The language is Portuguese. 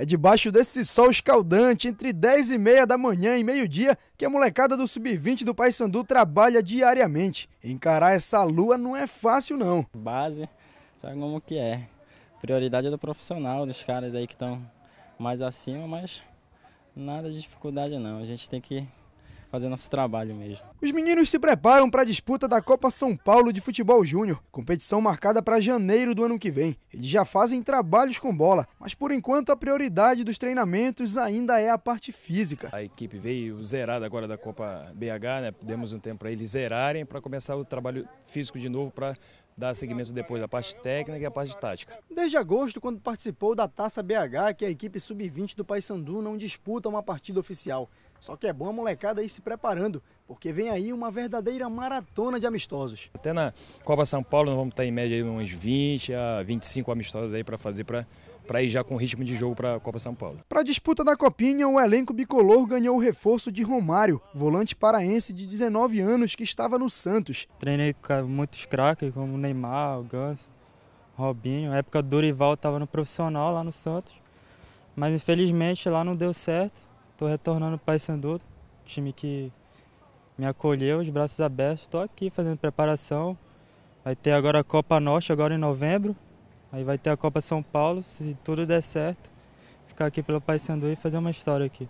É debaixo desse sol escaldante, entre 10 e meia da manhã e meio-dia, que a molecada do Sub-20 do Paysandu trabalha diariamente. Encarar essa lua não é fácil, não. Base, sabe como que é. Prioridade é do profissional, dos caras aí que estão mais acima, mas nada de dificuldade não. A gente tem que fazer nosso trabalho mesmo. Os meninos se preparam para a disputa da Copa São Paulo de Futebol Júnior, competição marcada para janeiro do ano que vem. Eles já fazem trabalhos com bola, mas por enquanto a prioridade dos treinamentos ainda é a parte física. A equipe veio zerada agora da Copa BH, né? Demos um tempo para eles zerarem para começar o trabalho físico de novo para dar seguimento depois da parte técnica e a parte tática. Desde agosto, quando participou da Taça BH, que a equipe sub-20 do Paysandu não disputa uma partida oficial. Só que é bom a molecada ir se preparando, porque vem aí uma verdadeira maratona de amistosos. Até na Copa São Paulo nós vamos estar em média uns 20 a 25 amistosos aí para fazer para para ir já com ritmo de jogo para a Copa São Paulo. Para a disputa da Copinha, o elenco bicolor ganhou o reforço de Romário, volante paraense de 19 anos que estava no Santos. Treinei com muitos craques, como Neymar, o Ganso, Robinho. Na época do Dorival estava no profissional lá no Santos, mas infelizmente lá não deu certo. Estou retornando para Paysandu, time que me acolheu de braços abertos. Estou aqui fazendo preparação. Vai ter agora a Copa Norte, agora em novembro. Aí vai ter a Copa São Paulo, se tudo der certo. Ficar aqui pelo Paysandu e fazer uma história aqui.